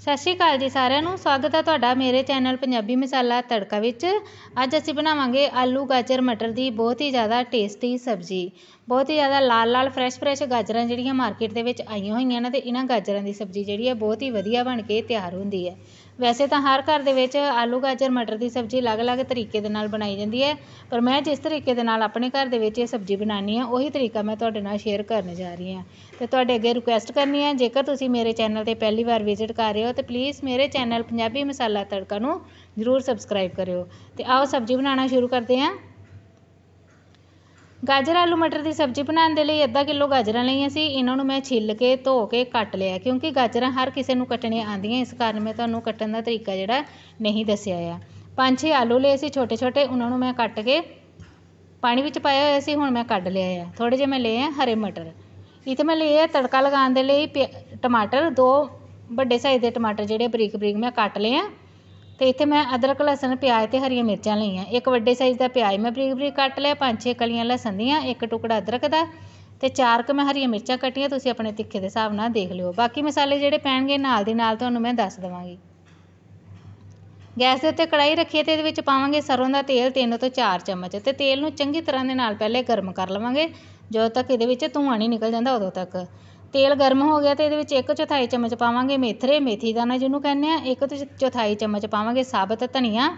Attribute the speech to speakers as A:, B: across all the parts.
A: ਸਤਿ ਸ਼੍ਰੀ ਅਕਾਲ ਜੀ ਸਾਰਿਆਂ ਨੂੰ ਸਵਾਗਤ ਹੈ ਤੁਹਾਡਾ ਮੇਰੇ ਚੈਨਲ ਪੰਜਾਬੀ ਮਸਾਲਾ ਤੜਕਾ ਵਿੱਚ ਅੱਜ ਅਸੀਂ ਬਣਾਵਾਂਗੇ ਆਲੂ ਗਾਜਰ ਮਟਰ ਦੀ ਬਹੁਤ ਹੀ ਜ਼ਿਆਦਾ ਟੇਸਟੀ ਸਬਜ਼ੀ ਬਹੁਤ ਹੀ ਜ਼ਿਆਦਾ ਲਾਲ ਲਾਲ ਫਰੈਸ਼ ਫਰੈਸ਼ ਗਾਜਰਾਂ ਜਿਹੜੀਆਂ ਮਾਰਕੀਟ ਦੇ ਵਿੱਚ ਆਈਆਂ ਹੋਈਆਂ ਨੇ ਤੇ ਇਹਨਾਂ ਗਾਜਰਾਂ ਦੀ ਸਬਜ਼ੀ ਜਿਹੜੀ ਹੈ ਬਹੁਤ ਹੀ ਵਧੀਆ ਬਣ ਕੇ ਤਿਆਰ ਹੁੰਦੀ ਹੈ ਵੈਸੇ ਤਾਂ ਹਰ ਘਰ ਦੇ ਵਿੱਚ ਆਲੂ ਗਾਜਰ ਮਟਰ ਦੀ ਸਬਜ਼ੀ ਅਲੱਗ ਅਲੱਗ ਤਰੀਕੇ ਦੇ ਨਾਲ ਬਣਾਈ ਜਾਂਦੀ ਹੈ ਪਰ ਮੈਂ ਜਿਸ ਤਰੀਕੇ ਦੇ ਨਾਲ ਆਪਣੇ ਘਰ ਦੇ ਵਿੱਚ ਇਹ ਸਬਜ਼ੀ ਬਣਾਉਂਦੀ ਹਾਂ ਉਹੀ ਤਰੀਕਾ ਮੈਂ ਤੁਹਾਡੇ ਨਾਲ ਸ਼ੇਅਰ ਕਰਨ ਜਾ ਰਹੀ ਹਾਂ ਅਤੇ ਤੁਹਾਡੇ ਅੱਗੇ ਰਿਕੁਐਸਟ ਕਰਨੀ ਹੈ ਜੇਕਰ ਤੁਸੀਂ ਮੇਰੇ ਚੈਨਲ 'ਤੇ ਪਹਿਲੀ ਵਾਰ ਵਿਜ਼ਿਟ ਕਰ ਰਹੇ ਹੋ ਤਾਂ ਪਲੀਜ਼ ਮੇਰੇ ਚੈਨਲ ਪੰਜਾਬੀ ਮਸਾਲਾ ਤੜਕਾ ਨੂੰ ਜ਼ਰੂਰ ਸਬਸਕ੍ਰਾਈਬ ਕਰਿਓ ਅਤੇ ਆਓ ਸਬਜ਼ੀ ਬਣਾਉਣਾ ਸ਼ੁਰੂ ਕਰਦੇ ਹਾਂ ਗਾਜਰ ਆਲੂ ਮਟਰ ਦੀ ਸਬਜ਼ੀ ਬਣਾਉਣ ਦੇ ਲਈ ਅੱਧਾ ਕਿਲੋ ਗਾਜਰਾਂ ਲਈਆਂ ਸੀ ਇਹਨਾਂ ਨੂੰ ਮੈਂ ਛਿੱਲ ਕੇ ਧੋ ਕੇ ਕੱਟ ਲਿਆ ਕਿਉਂਕਿ ਗਾਜਰਾਂ ਹਰ ਕਿਸੇ ਨੂੰ ਕੱਟਣੀਆਂ ਆਉਂਦੀਆਂ ਇਸ ਕਾਰਨ ਮੈਂ ਤੁਹਾਨੂੰ ਕੱਟਣ ਦਾ ਤਰੀਕਾ ਜਿਹੜਾ ਨਹੀਂ ਦੱਸਿਆ ਆ ਪੰਜ ਛੇ ਆਲੂ ਲਏ ਸੀ ਛੋਟੇ ਛੋਟੇ ਉਹਨਾਂ ਨੂੰ ਮੈਂ ਕੱਟ ਕੇ ਪਾਣੀ ਵਿੱਚ ਪਾਇਆ ਹੋਇਆ ਸੀ ਹੁਣ ਮੈਂ ਕੱਢ ਲਿਆ ਆ ਥੋੜੇ ਜਿਹੇ ਮੈਂ ਲਏ ਆ ਹਰੇ ਮਟਰ ਇੱਥੇ ਮੈਂ ਲਏ ਆ ਤੜਕਾ ਲਗਾਉਣ ਦੇ ਲਈ ਟਮਾਟਰ ਦੋ ਵੱਡੇ ਸਾਈਜ਼ ਦੇ ਟਮਾਟਰ ਜਿਹੜੇ ਬਰੀਕ ਬਰੀਕ ਮੈਂ ਕੱਟ ਲਏ ਆ ਤੇ ਇੱਥੇ ਮੈਂ ਅਦਰਕ ਲਸਣ ਪਿਆਜ਼ ਤੇ ਹਰੀਆਂ ਮਿਰਚਾਂ ਲਈਆਂ ਇੱਕ ਵੱਡੇ ਸਾਈਜ਼ ਦਾ ਪਿਆਜ਼ ਮੈਂ ਬਰੀਕ ਬਰੀਕ ਕੱਟ ਲਿਆ ਪੰਜ ਛੇ ਕਲੀਆਂ ਲਸਣ ਦੀਆਂ ਇੱਕ ਟੁਕੜਾ ਅਦਰਕ ਦਾ ਤੇ ਚਾਰ ਕ ਮੈਂ ਹਰੀਆਂ ਮਿਰਚਾਂ ਕੱਟੀਆਂ ਤੁਸੀਂ ਆਪਣੇ ਤਿੱਖੇ ਦੇ ਹਿਸਾਬ ਨਾਲ ਦੇਖ ਲਿਓ ਬਾਕੀ ਮਸਾਲੇ ਜਿਹੜੇ ਪੈਣਗੇ ਨਾਲ ਦੀ ਨਾਲ ਤੁਹਾਨੂੰ ਮੈਂ ਦੱਸ ਦਵਾਂਗੀ ਗੈਸ ਦੇ ਉੱਤੇ ਕੜਾਈ ਰੱਖੀਏ ਤੇ ਇਹਦੇ ਵਿੱਚ ਪਾਵਾਂਗੇ ਸਰੋਂ ਦਾ ਤੇਲ 3 ਤੋਂ 4 ਚਮਚ ਤੇ ਤੇਲ ਨੂੰ ਚੰਗੀ ਤਰ੍ਹਾਂ ਦੇ ਨਾਲ ਪਹਿਲੇ ਗਰਮ ਕਰ ਲਵਾਂਗੇ ਜਦੋਂ ਤੱਕ ਇਹਦੇ ਵਿੱਚ ਧੂਆਂ ਨਹੀਂ ਨਿਕਲ ਜਾਂਦਾ ਉਦੋਂ ਤੱਕ ਤੇਲ ਗਰਮ ਹੋ ਗਿਆ ਤੇ ਇਹਦੇ ਵਿੱਚ ਇੱਕ ਚੌਥਾਈ ਚਮਚ ਪਾਵਾਂਗੇ ਮੇਥਰੇ ਮੇਥੀ ਦਾਣਾ ਜਿਹਨੂੰ ਕਹਿੰਦੇ ਹਾਂ ਇੱਕ ਚੌਥਾਈ ਚਮਚ ਪਾਵਾਂਗੇ ਸਾਬਤ ਧਨੀਆ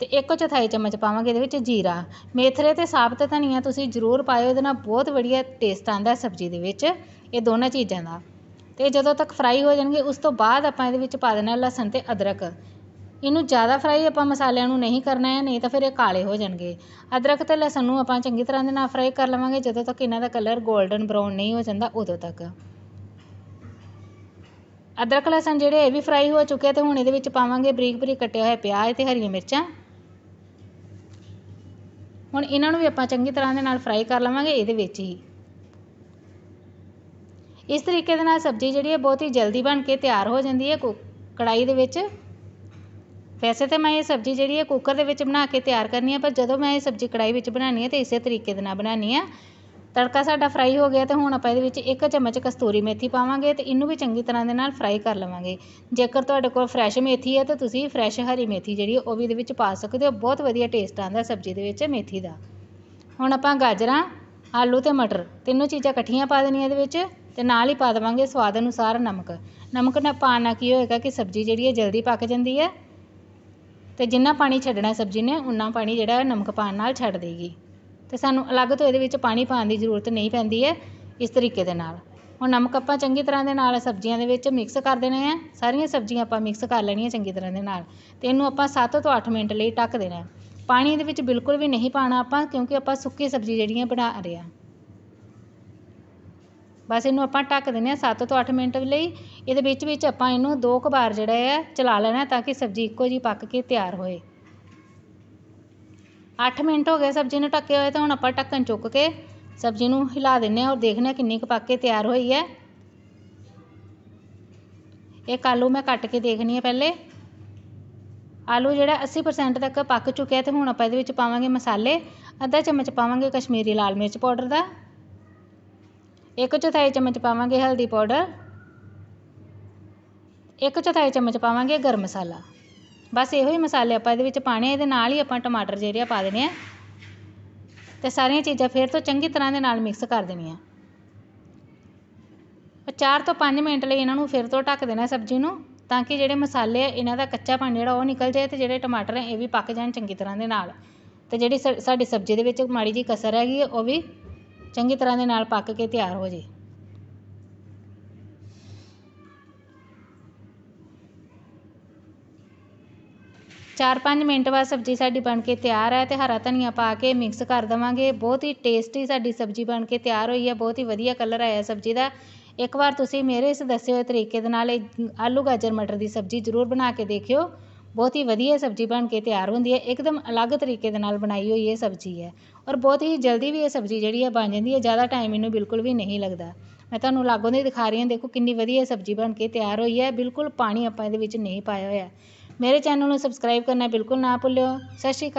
A: ਤੇ ਇੱਕ ਚੌਥਾਈ ਚਮਚ ਪਾਵਾਂਗੇ ਇਹਦੇ ਵਿੱਚ ਜੀਰਾ ਮੇਥਰੇ ਤੇ ਸਾਬਤ ਧਨੀਆ ਤੁਸੀਂ ਜ਼ਰੂਰ ਪਾਇਓ ਇਹਦੇ ਨਾਲ ਬਹੁਤ ਵਧੀਆ ਟੇਸਟ ਆਉਂਦਾ ਸਬਜ਼ੀ ਦੇ ਵਿੱਚ ਇਹ ਦੋਨਾਂ ਚੀਜ਼ਾਂ ਦਾ ਤੇ ਜਦੋਂ ਤੱਕ ਫਰਾਈ ਹੋ ਜਾਣਗੇ ਉਸ ਤੋਂ ਬਾਅਦ ਆਪਾਂ ਇਹਦੇ ਵਿੱਚ ਪਾ ਦੇਣਾ ਲਸਣ ਤੇ ਅਦਰਕ ਇਹਨੂੰ ਜ਼ਿਆਦਾ ਫਰਾਈ ਆਪਾਂ ਮਸਾਲਿਆਂ ਨੂੰ ਨਹੀਂ ਕਰਨਾ ਹੈ ਨਹੀਂ ਤਾਂ ਫਿਰ ਇਹ ਕਾਲੇ ਹੋ ਜਾਣਗੇ ਅਦਰਕ ਅਤੇ ਲਸਣ ਨੂੰ ਆਪਾਂ ਚੰਗੀ ਤਰ੍ਹਾਂ ਦੇ ਨਾਲ ਫਰਾਈ ਕਰ ਲਵਾਂਗੇ ਜਦੋਂ ਤੱਕ ਇਹਨਾਂ ਦਾ ਕਲਰ 골ਡਨ ਬਰਾਊਨ ਨਹੀਂ ਹੋ ਜਾਂਦਾ ਉਦੋਂ ਤੱਕ ਅਦਰਕ ਲਸਣ ਜਿਹੜੇ ਇਹ ਵੀ ਫਰਾਈ ਹੋ ਚੁੱਕੇ ਤੇ ਹੁਣ ਇਹਦੇ ਵਿੱਚ ਪਾਵਾਂਗੇ ਬਰੀਕ ਬਰੀਕ ਕੱਟਿਆ ਹੋਇਆ ਪਿਆਜ਼ ਤੇ ਹਰੀਆਂ ਮਿਰਚਾਂ ਹੁਣ ਇਹਨਾਂ ਨੂੰ ਵੀ ਆਪਾਂ ਚੰਗੀ ਤਰ੍ਹਾਂ ਦੇ ਨਾਲ ਫਰਾਈ ਕਰ ਲਵਾਂਗੇ ਇਹਦੇ ਵਿੱਚ ਹੀ ਇਸ ਤਰੀਕੇ ਦੇ ਨਾਲ ਸਬਜ਼ੀ ਜਿਹੜੀ ਹੈ ਬਹੁਤ ਹੀ ਜਲਦੀ ਬਣ ਕੇ ਤਿਆਰ ਹੋ ਜਾਂਦੀ ਹੈ ਕੜਾਈ ਦੇ ਵਿੱਚ ਵੈਸੇ ਤਾਂ ਮੈਂ ਇਹ ਸਬਜ਼ੀ ਜਿਹੜੀ ਹੈ ਕੁੱਕਰ ਦੇ ਵਿੱਚ ਬਣਾ ਕੇ ਤਿਆਰ ਕਰਨੀ ਆ ਪਰ ਜਦੋਂ ਮੈਂ ਇਹ ਸਬਜ਼ੀ ਕੜਾਈ ਵਿੱਚ ਬਣਾਉਣੀ ਹੈ ਤਾਂ ਇਸੇ ਤਰੀਕੇ ਦੇ ਨਾਲ ਬਣਾਉਣੀ ਆ ਤੜਕਾ ਸਾਡਾ ਫਰਾਈ ਹੋ ਗਿਆ ਤੇ ਹੁਣ ਆਪਾਂ ਇਹਦੇ ਵਿੱਚ ਇੱਕ ਚਮਚ ਕਸਤੂਰੀ ਮੇਥੀ ਪਾਵਾਂਗੇ ਤੇ ਇਹਨੂੰ ਵੀ ਚੰਗੀ ਤਰ੍ਹਾਂ ਦੇ ਨਾਲ ਫਰਾਈ ਕਰ ਲਵਾਂਗੇ ਜੇਕਰ ਤੁਹਾਡੇ ਕੋਲ ਫਰੈਸ਼ ਮੇਥੀ ਹੈ ਤਾਂ ਤੁਸੀਂ ਫਰੈਸ਼ ਹਰੀ ਮੇਥੀ ਜਿਹੜੀ ਉਹ ਵੀ ਇਹਦੇ ਵਿੱਚ ਪਾ ਸਕਦੇ ਹੋ ਬਹੁਤ ਵਧੀਆ ਟੇਸਟ ਆਉਂਦਾ ਸਬਜ਼ੀ ਦੇ ਵਿੱਚ ਮੇਥੀ ਦਾ ਹੁਣ ਆਪਾਂ ਗਾਜਰਾਂ ਆਲੂ ਤੇ ਮਟਰ ਤਿੰਨੋਂ ਚੀਜ਼ਾਂ ਇਕੱਠੀਆਂ ਪਾ ਦੇਣੀਆਂ ਇਹਦੇ ਵਿੱਚ ਤੇ ਨਾਲ ਹੀ ਪਾ ਦੇਵਾਂਗੇ ਸਵਾਦ ਅਨੁਸਾਰ ਨਮਕ ਨਮਕ ਨਾ ਪਾਣਾ ਕੀ ਹੋਏਗਾ ਕਿ ਸਬਜ਼ੀ ਜਿਹੜੀ ਹੈ ਜਲਦੀ ਪੱਕ ਜਾਂਦੀ ਹੈ ਅਤੇ ਜਿੰਨਾ ਪਾਣੀ ਛੱਡਣਾ ਸਬਜ਼ੀ ਨੇ ਉਨਾ ਪਾਣੀ ਜਿਹੜਾ ਨਮਕ ਪਾਉਣ ਨਾਲ ਛੱਡ ਦੇਗੀ ਅਤੇ ਸਾਨੂੰ ਅਲੱਗ ਤੋਂ ਇਹਦੇ ਵਿੱਚ ਪਾਣੀ ਪਾਉਣ ਦੀ ਜ਼ਰੂਰਤ ਨਹੀਂ ਪੈਂਦੀ ਹੈ ਇਸ ਤਰੀਕੇ ਦੇ ਨਾਲ ਹੁਣ ਨਮਕ ਆਪਾਂ ਚੰਗੀ ਤਰ੍ਹਾਂ ਦੇ ਨਾਲ ਸਬਜ਼ੀਆਂ ਦੇ ਵਿੱਚ ਮਿਕਸ ਕਰ ਦੇਣੇ ਹੈ ਸਾਰੀਆਂ ਸਬਜ਼ੀਆਂ ਆਪਾਂ ਮਿਕਸ ਕਰ ਲੈਣੀਆਂ ਚੰਗੀ ਤਰ੍ਹਾਂ ਦੇ ਨਾਲ ਅਤੇ ਇਹਨੂੰ ਆਪਾਂ ਸੱਤ ਤੋਂ ਅੱਠ ਮਿੰਟ ਲਈ ਢੱਕ ਦੇਣਾ ਪਾਣੀ ਇਹਦੇ ਵਿੱਚ ਬਿਲਕੁਲ ਵੀ ਨਹੀਂ ਪਾਉਣਾ ਆਪਾਂ ਕਿਉਂਕਿ ਆਪਾਂ ਸੁੱਕੀ ਸਬਜ਼ੀ ਜਿਹੜੀਆਂ ਬਣਾ ਰਹੇ ਹਾਂ ਬਸ ਇਹਨੂੰ ਆਪਾਂ ਢੱਕ ਦਿੰਦੇ ਹਾਂ ਸੱਤ ਤੋਂ ਅੱਠ ਮਿੰਟ ਲਈ ਇਹਦੇ ਵਿੱਚ ਵਿੱਚ ਆਪਾਂ ਇਹਨੂੰ ਦੋ ਕੁ ਵਾਰ ਜਿਹੜਾ ਹੈ ਚਲਾ ਲੈਣਾ ਤਾਂ ਕਿ ਸਬਜ਼ੀ ਇੱਕੋ ਜਿਹੀ ਪੱਕ ਕੇ ਤਿਆਰ ਹੋਏ 8 ਮਿੰਟ ਹੋ ਗਏ ਸਬਜ਼ੀ ਨੂੰ ਢੱਕੇ ਹੋਏ ਤਾਂ ਹੁਣ ਆਪਾਂ ਢੱਕਣ ਚੁੱਕ ਕੇ ਸਬਜ਼ੀ ਨੂੰ ਹਿਲਾ ਦਿੰਨੇ ਆ ਔਰ ਦੇਖਣਾ ਕਿੰਨੀ ਕੁ ਪੱਕ ਕੇ ਤਿਆਰ ਹੋਈ ਹੈ ਇਹ ਆਲੂ ਮੈਂ ਕੱਟ ਕੇ ਦੇਖਣੀ ਹੈ ਪਹਿਲੇ ਆਲੂ ਜਿਹੜਾ 80% ਤੱਕ ਪੱਕ ਚੁੱਕਿਆ ਤੇ ਹੁਣ ਆਪਾਂ ਇਹਦੇ ਵਿੱਚ ਪਾਵਾਂਗੇ ਮਸਾਲੇ ਅੱਧਾ ਚਮਚ ਪਾਵਾਂਗੇ ਕਸ਼ਮੀਰੀ ਲਾਲ ਮਿਰਚ ਪਾਊਡਰ ਦਾ ਇੱਕ ਚੌਥਾਈ ਚਮਚ ਪਾਵਾਂਗੇ ਹਲਦੀ ਪਾਊਡਰ ਇੱਕ ਚੌਥਾਈ ਚਮਚ ਪਾਵਾਂਗੇ ਗਰਮ ਮਸਾਲਾ ਬਸ ਇਹੋ ਹੀ ਮਸਾਲੇ ਆਪਾਂ ਇਹਦੇ ਵਿੱਚ ਪਾਣੇ ਇਹਦੇ ਨਾਲ ਹੀ ਆਪਾਂ ਟਮਾਟਰ ਜਿਹੜੇ ਆ ਪਾ ਦੇਣੇ ਆ ਤੇ ਸਾਰੀਆਂ ਚੀਜ਼ਾਂ ਫਿਰ ਤੋਂ ਚੰਗੀ ਤਰ੍ਹਾਂ ਦੇ ਨਾਲ ਮਿਕਸ ਕਰ ਦੇਣੀਆਂ 4 ਤੋਂ 5 ਮਿੰਟ ਲਈ ਇਹਨਾਂ ਨੂੰ ਫਿਰ ਤੋਂ ਢੱਕ ਦੇਣਾ ਸਬਜ਼ੀ ਨੂੰ ਤਾਂ ਕਿ ਜਿਹੜੇ ਮਸਾਲੇ ਆ ਇਹਨਾਂ ਦਾ ਕੱਚਾ ਪਣ ਜਿਹੜਾ ਉਹ ਨਿਕਲ ਜਾਏ ਤੇ ਜਿਹੜੇ ਟਮਾਟਰ ਆ ਇਹ ਵੀ ਪੱਕ ਜਾਣ ਚੰਗੀ ਤਰ੍ਹਾਂ ਦੇ ਨਾਲ ਤੇ ਜਿਹੜੀ ਸਾਡੀ ਸਬਜ਼ੀ ਦੇ ਵਿੱਚ ਮਾੜੀ ਜੀ ਕਸਰ ਹੈਗੀ ਉਹ ਵੀ ਚੰਗੀ ਤਰ੍ਹਾਂ ਦੇ ਨਾਲ ਪੱਕ ਕੇ ਤਿਆਰ ਹੋ ਜੇ ਚਾਰ ਪੰਜ ਮਿੰਟ ਬਾਅਦ ਸਬਜ਼ੀ ਸਾਡੀ ਬਣ ਕੇ ਤਿਆਰ ਹੈ ਤੇ ਹਰਾ ਧਨੀਆ ਪਾ ਕੇ ਮਿਕਸ ਕਰ ਦਵਾਂਗੇ ਬਹੁਤ ਹੀ ਟੇਸਟੀ ਸਾਡੀ ਸਬਜ਼ੀ ਬਣ ਕੇ ਤਿਆਰ ਹੋਈ ਹੈ ਬਹੁਤ ਹੀ ਵਧੀਆ ਕਲਰ ਆਇਆ ਸਬਜ਼ੀ ਦਾ ਇੱਕ ਵਾਰ ਤੁਸੀਂ ਮੇਰੇ ਇਸ ਦੱਸੇ ਹੋਏ ਤਰੀਕੇ ਦੇ ਨਾਲ ਆਲੂ ਗਾਜਰ ਮਟਰ ਦੀ ਸਬਜ਼ੀ ਜ਼ਰੂਰ ਬਣਾ ਕੇ ਦੇਖਿਓ ਬਹੁਤ ਹੀ ਵਧੀਆ ਸਬਜ਼ੀ ਬਣ ਕੇ ਤਿਆਰ ਹੁੰਦੀ ਹੈ ਇਕਦਮ ਅਲੱਗ ਤਰੀਕੇ ਦੇ ਨਾਲ ਬਣਾਈ ਹੋਈ ਇਹ ਸਬਜ਼ੀ ਹੈ ਔਰ ਬਹੁਤ ਹੀ ਜਲਦੀ ਵੀ ਇਹ ਸਬਜ਼ੀ ਜਿਹੜੀ ਹੈ ਬਣ ਜਾਂਦੀ ਹੈ ਜ਼ਿਆਦਾ ਟਾਈਮ ਇਹਨੂੰ ਬਿਲਕੁਲ ਵੀ ਨਹੀਂ ਲੱਗਦਾ ਮੈਂ ਤੁਹਾਨੂੰ ਲਾਗੋਂ ਦੀ ਦਿਖਾ ਰਹੀ ਹਾਂ ਦੇਖੋ ਕਿੰਨੀ ਵਧੀਆ ਸਬਜ਼ੀ ਬਣ ਕੇ ਤਿਆਰ ਹੋਈ ਹੈ ਬਿਲਕੁਲ ਪਾਣੀ ਆਪਾਂ ਇਹਦੇ ਵਿੱਚ ਨਹੀਂ ਪਾਇਆ ਹੋਇਆ ਮੇਰੇ ਚੈਨਲ ਨੂੰ ਸਬਸਕ੍ਰਾਈਬ ਕਰਨਾ ਬਿਲਕੁਲ ਨਾ ਭੁੱਲਿਓ ਸਤਿ ਸ਼੍ਰੀ ਅਕਾਲ